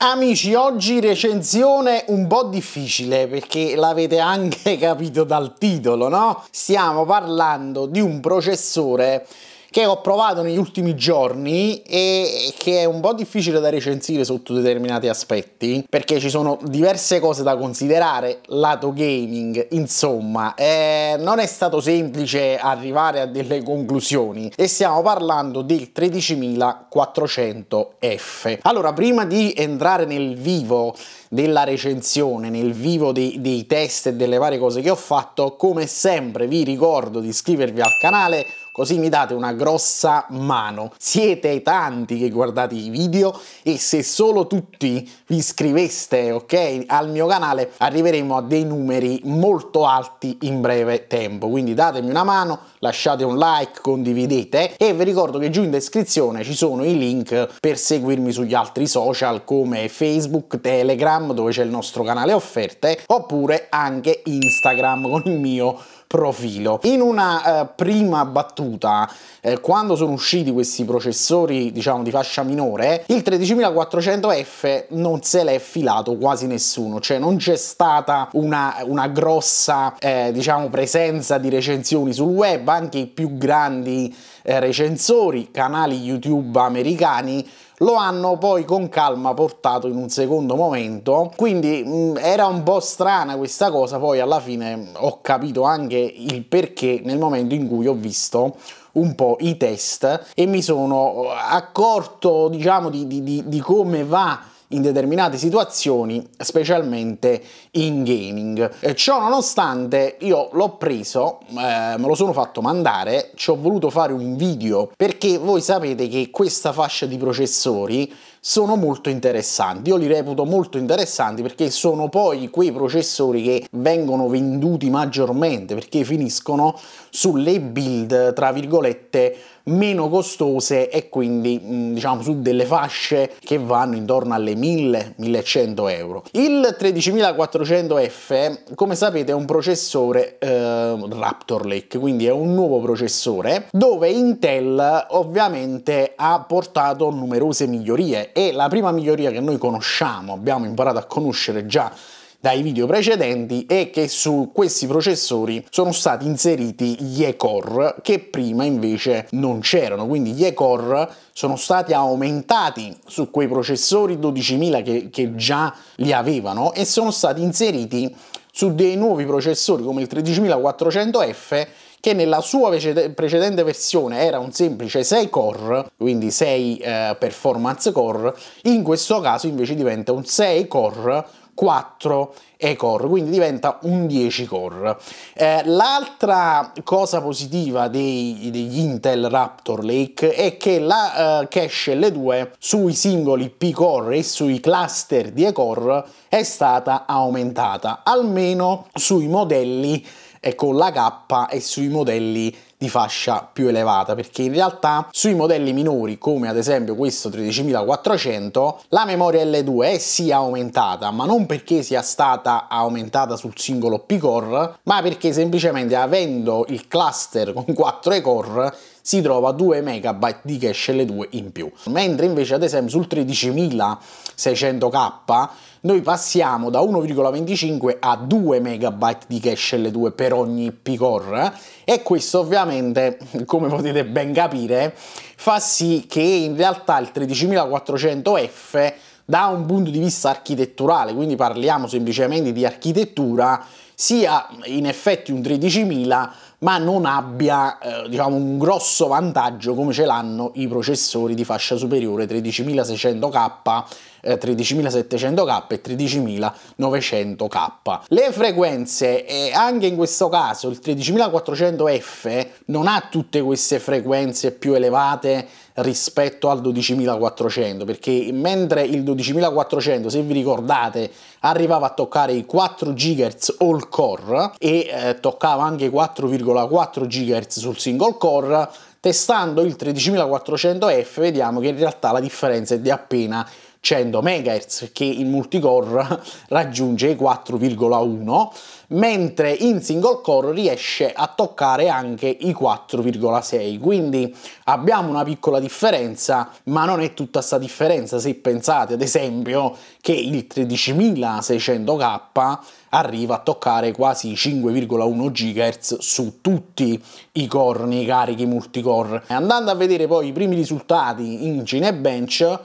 Amici, oggi recensione un po' difficile perché l'avete anche capito dal titolo, no? Stiamo parlando di un processore che ho provato negli ultimi giorni e che è un po' difficile da recensire sotto determinati aspetti perché ci sono diverse cose da considerare lato gaming insomma eh, non è stato semplice arrivare a delle conclusioni e stiamo parlando del 13400F allora prima di entrare nel vivo della recensione nel vivo dei, dei test e delle varie cose che ho fatto come sempre vi ricordo di iscrivervi al canale così mi date una grossa mano. Siete tanti che guardate i video e se solo tutti vi iscriveste, ok, al mio canale arriveremo a dei numeri molto alti in breve tempo. Quindi datemi una mano, lasciate un like, condividete e vi ricordo che giù in descrizione ci sono i link per seguirmi sugli altri social come Facebook, Telegram dove c'è il nostro canale offerte oppure anche Instagram con il mio profilo. In una eh, prima battuta caduta eh, quando sono usciti questi processori diciamo di fascia minore il 13400F non se l'è filato quasi nessuno cioè non c'è stata una, una grossa eh, diciamo presenza di recensioni sul web anche i più grandi eh, recensori canali youtube americani lo hanno poi con calma portato in un secondo momento quindi mh, era un po' strana questa cosa poi alla fine ho capito anche il perché nel momento in cui ho visto un po' i test e mi sono eh, accorto diciamo di, di, di, di come va in determinate situazioni, specialmente in gaming. E ciò nonostante io l'ho preso, eh, me lo sono fatto mandare, ci ho voluto fare un video perché voi sapete che questa fascia di processori sono molto interessanti. Io li reputo molto interessanti perché sono poi quei processori che vengono venduti maggiormente perché finiscono sulle build, tra virgolette, meno costose e quindi mm, diciamo su delle fasce che vanno intorno alle 1000-1100 euro. Il 13400F come sapete è un processore eh, Raptor Lake quindi è un nuovo processore dove Intel ovviamente ha portato numerose migliorie e la prima miglioria che noi conosciamo, abbiamo imparato a conoscere già dai video precedenti è che su questi processori sono stati inseriti gli E-Core che prima invece non c'erano, quindi gli E-Core sono stati aumentati su quei processori 12.000 che, che già li avevano e sono stati inseriti su dei nuovi processori come il 13400F che nella sua precedente versione era un semplice 6 core, quindi 6 eh, performance core, in questo caso invece diventa un 6 core 4 e core, quindi diventa un 10 core. Eh, l'altra cosa positiva dei, degli Intel Raptor Lake è che la eh, cache L2 sui singoli P core e sui cluster di E core è stata aumentata, almeno sui modelli e con la K è sui modelli di fascia più elevata perché in realtà sui modelli minori come ad esempio questo 13400 la memoria L2 è sì aumentata ma non perché sia stata aumentata sul singolo P-Core ma perché semplicemente avendo il cluster con 4 core si trova 2 MB di cache L2 in più. Mentre invece ad esempio sul 13600K noi passiamo da 1,25 a 2 MB di cache L2 per ogni P-Core eh? e questo ovviamente, come potete ben capire, fa sì che in realtà il 13400F da un punto di vista architetturale, quindi parliamo semplicemente di architettura, sia in effetti un 13000 ma non abbia eh, diciamo, un grosso vantaggio come ce l'hanno i processori di fascia superiore 13600K, eh, 13700K e 13900K. Le frequenze, eh, anche in questo caso il 13400F non ha tutte queste frequenze più elevate rispetto al 12.400 perché mentre il 12.400 se vi ricordate arrivava a toccare i 4 GHz all core e eh, toccava anche 4,4 GHz sul single core testando il 13400F vediamo che in realtà la differenza è di appena 100 MHz che in multicore raggiunge i 4,1 mentre in single core riesce a toccare anche i 4,6 quindi abbiamo una piccola differenza ma non è tutta sta differenza se pensate ad esempio che il 13600K arriva a toccare quasi 5,1 GHz su tutti i corni carichi multicore andando a vedere poi i primi risultati in Cinebench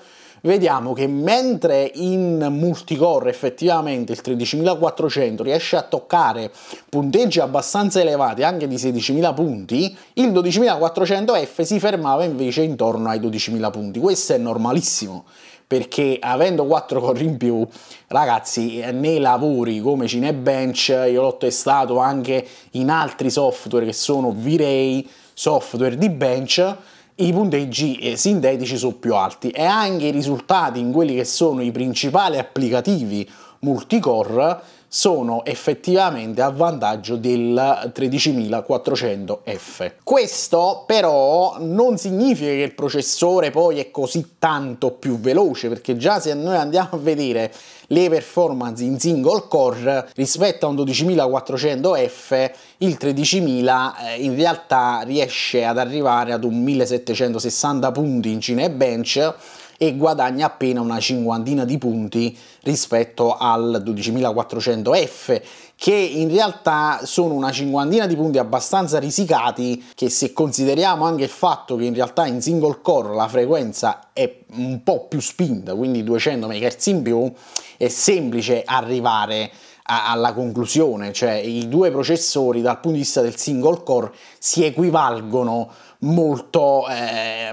vediamo che mentre in multicore effettivamente il 13.400 riesce a toccare punteggi abbastanza elevati, anche di 16.000 punti, il 12.400F si fermava invece intorno ai 12.000 punti. Questo è normalissimo perché avendo 4 corri in più, ragazzi, nei lavori come Cinebench, io l'ho testato anche in altri software che sono V-Ray, software di bench, i punteggi eh, sintetici sono più alti e anche i risultati in quelli che sono i principali applicativi multicore sono effettivamente a vantaggio del 13400F. Questo però non significa che il processore poi è così tanto più veloce, perché già se noi andiamo a vedere le performance in single core rispetto a un 12400F, il 13000 eh, in realtà riesce ad arrivare ad un 1760 punti in Cinebench e guadagna appena una cinquantina di punti rispetto al 12400F che in realtà sono una cinquantina di punti abbastanza risicati che se consideriamo anche il fatto che in realtà in single core la frequenza è un po' più spinta, quindi 200 MHz in più, è semplice arrivare alla conclusione, cioè i due processori dal punto di vista del single core si equivalgono molto eh,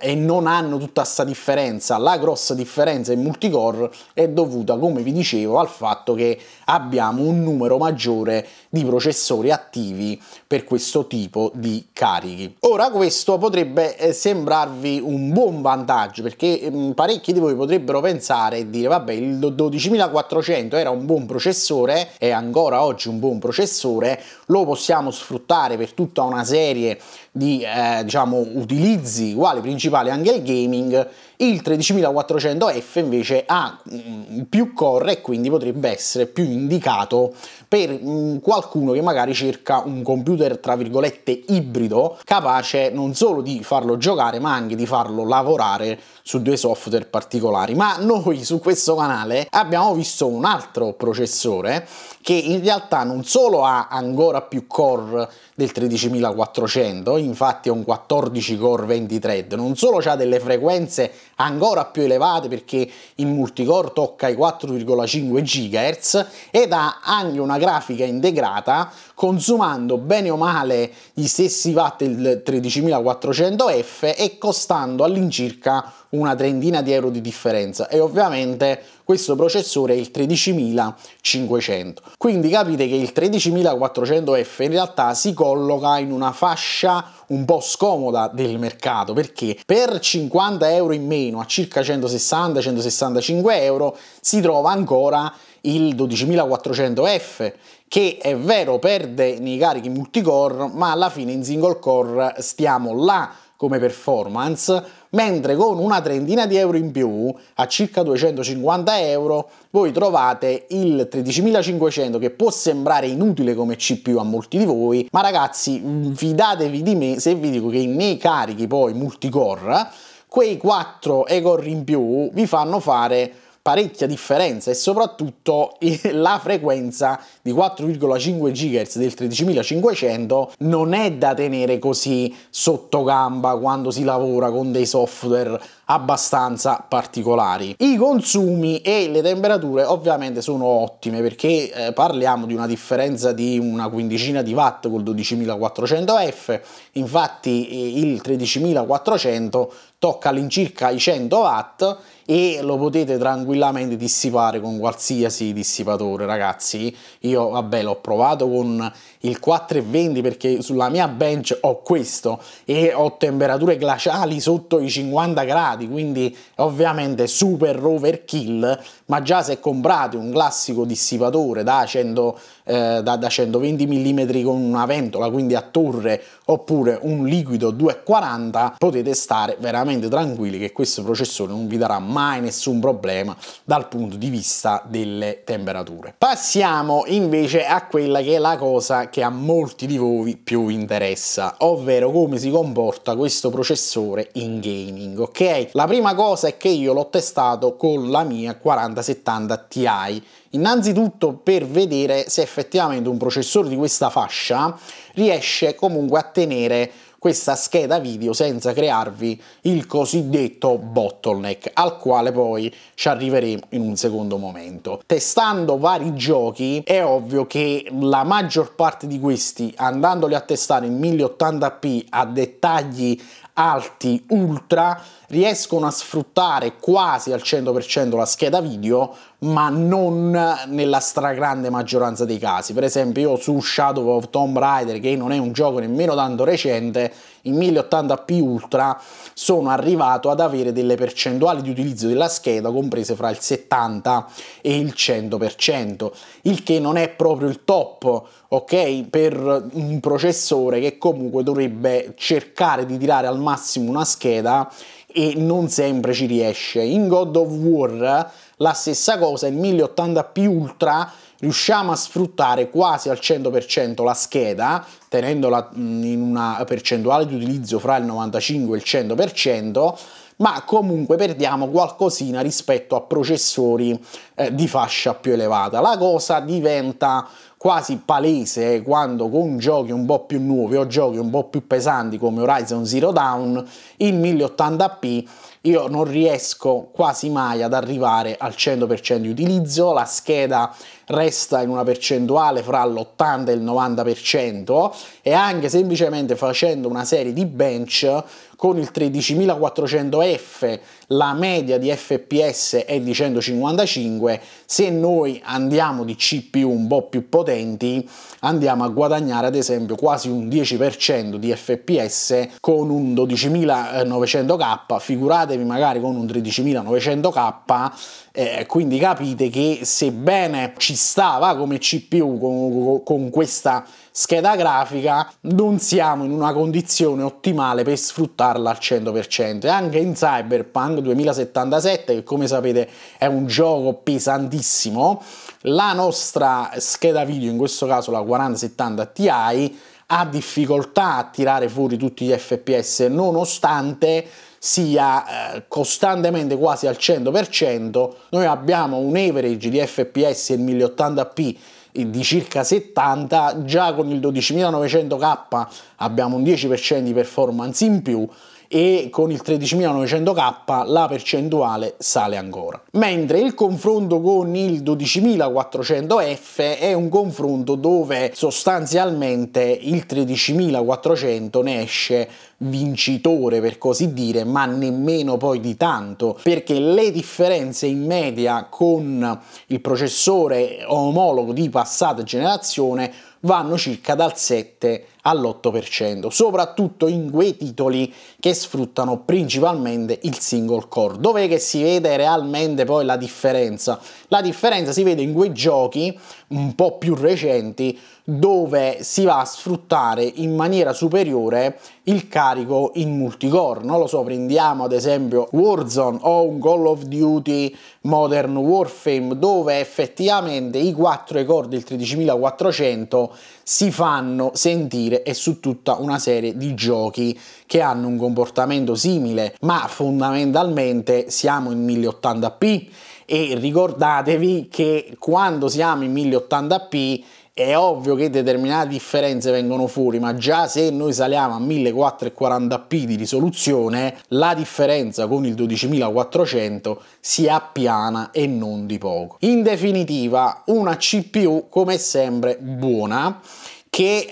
e non hanno tutta questa differenza. La grossa differenza in multicore è dovuta, come vi dicevo, al fatto che abbiamo un numero maggiore di processori attivi per questo tipo di carichi. Ora questo potrebbe eh, sembrarvi un buon vantaggio perché ehm, parecchi di voi potrebbero pensare e dire vabbè il 12400 era un buon processore, è ancora oggi un buon processore, lo possiamo sfruttare per tutta una serie di eh, eh, diciamo, utilizzi uguali principali anche al gaming il 13400F invece ha mm, più core e quindi potrebbe essere più indicato per mm, qualcuno che magari cerca un computer tra virgolette ibrido capace non solo di farlo giocare ma anche di farlo lavorare su due software particolari. Ma noi su questo canale abbiamo visto un altro processore che in realtà non solo ha ancora più core del 13400, infatti è un 14 core 20 thread, non solo ha delle frequenze ancora più elevate perché in multicore tocca i 4,5 GHz ed ha anche una grafica integrata consumando bene o male gli stessi watt del 13400F e costando all'incirca una trentina di euro di differenza e ovviamente questo processore è il 13500 quindi capite che il 13400F in realtà si colloca in una fascia un po' scomoda del mercato perché per 50 euro in meno a circa 160-165 euro si trova ancora il 12400F che è vero perde nei carichi multicore ma alla fine in single core stiamo là come performance, mentre con una trentina di euro in più, a circa 250 euro, voi trovate il 13500 che può sembrare inutile come CPU a molti di voi, ma ragazzi fidatevi di me se vi dico che nei carichi poi multicore, quei 4 e core in più vi fanno fare parecchia differenza e soprattutto la frequenza di 4,5 GHz del 13500 non è da tenere così sotto gamba quando si lavora con dei software abbastanza particolari. I consumi e le temperature ovviamente sono ottime perché eh, parliamo di una differenza di una quindicina di watt col 12400F, infatti il 13400 tocca all'incirca i 100 watt e lo potete tranquillamente dissipare con qualsiasi dissipatore ragazzi io vabbè l'ho provato con il 4,20 perché sulla mia bench ho questo e ho temperature glaciali sotto i 50 gradi, quindi ovviamente super overkill ma già se comprate un classico dissipatore da, 100, eh, da, da 120 mm con una ventola, quindi a torre, oppure un liquido 240, potete stare veramente tranquilli che questo processore non vi darà mai nessun problema dal punto di vista delle temperature. Passiamo invece a quella che è la cosa che a molti di voi più interessa, ovvero come si comporta questo processore in gaming, ok? La prima cosa è che io l'ho testato con la mia 40 4070 Ti. Innanzitutto per vedere se effettivamente un processore di questa fascia riesce comunque a tenere questa scheda video senza crearvi il cosiddetto bottleneck al quale poi ci arriveremo in un secondo momento. Testando vari giochi è ovvio che la maggior parte di questi andandoli a testare in 1080p a dettagli alti ultra riescono a sfruttare quasi al 100% la scheda video ma non nella stragrande maggioranza dei casi per esempio io su Shadow of Tomb Raider che non è un gioco nemmeno tanto recente in 1080p Ultra sono arrivato ad avere delle percentuali di utilizzo della scheda comprese fra il 70 e il 100%, il che non è proprio il top, ok? Per un processore che comunque dovrebbe cercare di tirare al massimo una scheda e non sempre ci riesce. In God of War la stessa cosa, il 1080p Ultra riusciamo a sfruttare quasi al 100% la scheda, tenendola in una percentuale di utilizzo fra il 95 e il 100%, ma comunque perdiamo qualcosina rispetto a processori eh, di fascia più elevata. La cosa diventa quasi palese eh, quando con giochi un po' più nuovi o giochi un po' più pesanti come Horizon Zero Dawn in 1080p io non riesco quasi mai ad arrivare al 100% di utilizzo, la scheda resta in una percentuale fra l'80 e il 90% e anche semplicemente facendo una serie di bench con il 13400F la media di FPS è di 155, se noi andiamo di CPU un po' più potenti andiamo a guadagnare ad esempio quasi un 10% di FPS con un 12900K, figuratevi magari con un 13900K, eh, quindi capite che sebbene ci ci stava come CPU con, con questa scheda grafica, non siamo in una condizione ottimale per sfruttarla al 100%. E anche in Cyberpunk 2077, che come sapete è un gioco pesantissimo, la nostra scheda video, in questo caso la 4070 Ti, ha difficoltà a tirare fuori tutti gli FPS, nonostante sia eh, costantemente quasi al 100%, noi abbiamo un average di FPS e 1080p di circa 70, già con il 12900K abbiamo un 10% di performance in più, e con il 13.900K la percentuale sale ancora. Mentre il confronto con il 12.400F è un confronto dove sostanzialmente il 13.400 ne esce vincitore per così dire, ma nemmeno poi di tanto, perché le differenze in media con il processore omologo di passata generazione vanno circa dal 7 all'8%, soprattutto in quei titoli che sfruttano principalmente il single core. Dov'è che si vede realmente poi la differenza? La differenza si vede in quei giochi un po' più recenti dove si va a sfruttare in maniera superiore il carico in multicore. Non lo so, prendiamo ad esempio Warzone o un Call of Duty Modern Warfare dove effettivamente i 4 core del 13400 si fanno sentire e su tutta una serie di giochi che hanno un comportamento simile, ma fondamentalmente siamo in 1080p e ricordatevi che quando siamo in 1080p è ovvio che determinate differenze vengono fuori, ma già se noi saliamo a 1440p di risoluzione, la differenza con il 12400 si appiana e non di poco. In definitiva, una CPU come sempre buona che eh,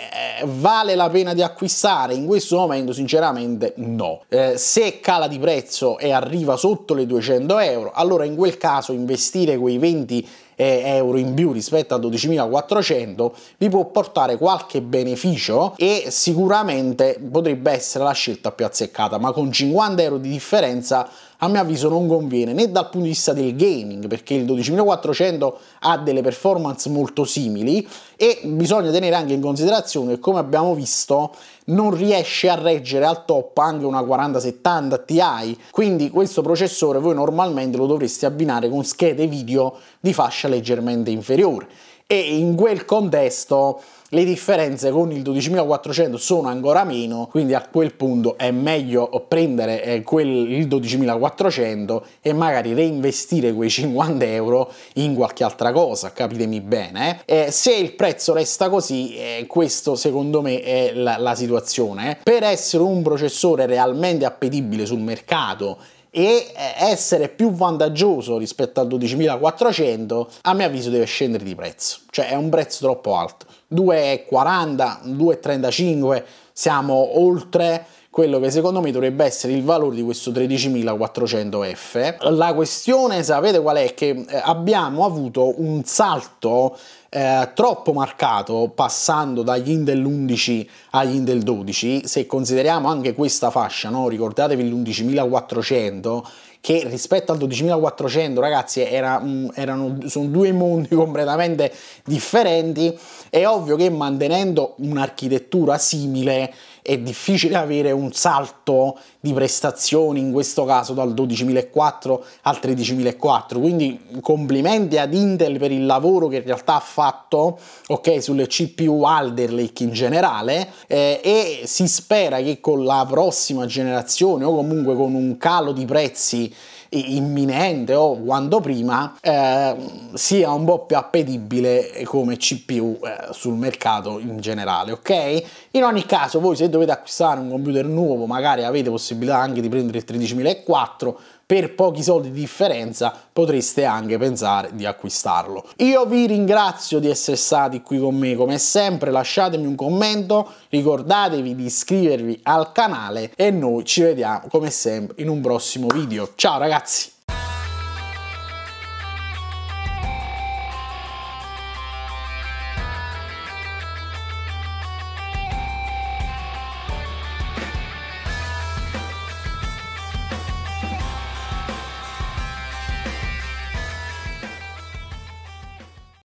vale la pena di acquistare in questo momento sinceramente no eh, se cala di prezzo e arriva sotto le 200 euro allora in quel caso investire quei 20 euro in più rispetto a 12.400 vi può portare qualche beneficio e sicuramente potrebbe essere la scelta più azzeccata ma con 50 euro di differenza a mio avviso non conviene né dal punto di vista del gaming perché il 12400 ha delle performance molto simili e bisogna tenere anche in considerazione che come abbiamo visto non riesce a reggere al top anche una 4070 Ti quindi questo processore voi normalmente lo dovreste abbinare con schede video di fascia leggermente inferiore e in quel contesto le differenze con il 12.400 sono ancora meno, quindi a quel punto è meglio prendere eh, quel, il 12.400 e magari reinvestire quei 50 euro in qualche altra cosa, capitemi bene. Eh? eh se il prezzo resta così, eh, questo secondo me è la, la situazione. Per essere un processore realmente appetibile sul mercato e eh, essere più vantaggioso rispetto al 12.400 a mio avviso deve scendere di prezzo cioè è un prezzo troppo alto 2,40 2,35 siamo oltre quello che secondo me dovrebbe essere il valore di questo 13400F. La questione, sapete qual è? Che eh, abbiamo avuto un salto eh, troppo marcato passando dagli Intel 11 agli Intel 12, se consideriamo anche questa fascia, no? ricordatevi l'11400 che rispetto al 12.400 ragazzi era, erano, sono due mondi completamente differenti è ovvio che mantenendo un'architettura simile è difficile avere un salto di prestazioni, in questo caso dal 12.004 al 13.004, quindi complimenti ad Intel per il lavoro che in realtà ha fatto okay, sulle CPU Alder Lake in generale eh, e si spera che con la prossima generazione o comunque con un calo di prezzi imminente o quando prima eh, sia un po' più appetibile come CPU eh, sul mercato in generale, ok? In ogni caso voi se dovete acquistare un computer nuovo magari avete possibilità anche di prendere il 13004 per pochi soldi di differenza potreste anche pensare di acquistarlo. Io vi ringrazio di essere stati qui con me come sempre, lasciatemi un commento, ricordatevi di iscrivervi al canale e noi ci vediamo come sempre in un prossimo video. Ciao ragazzi!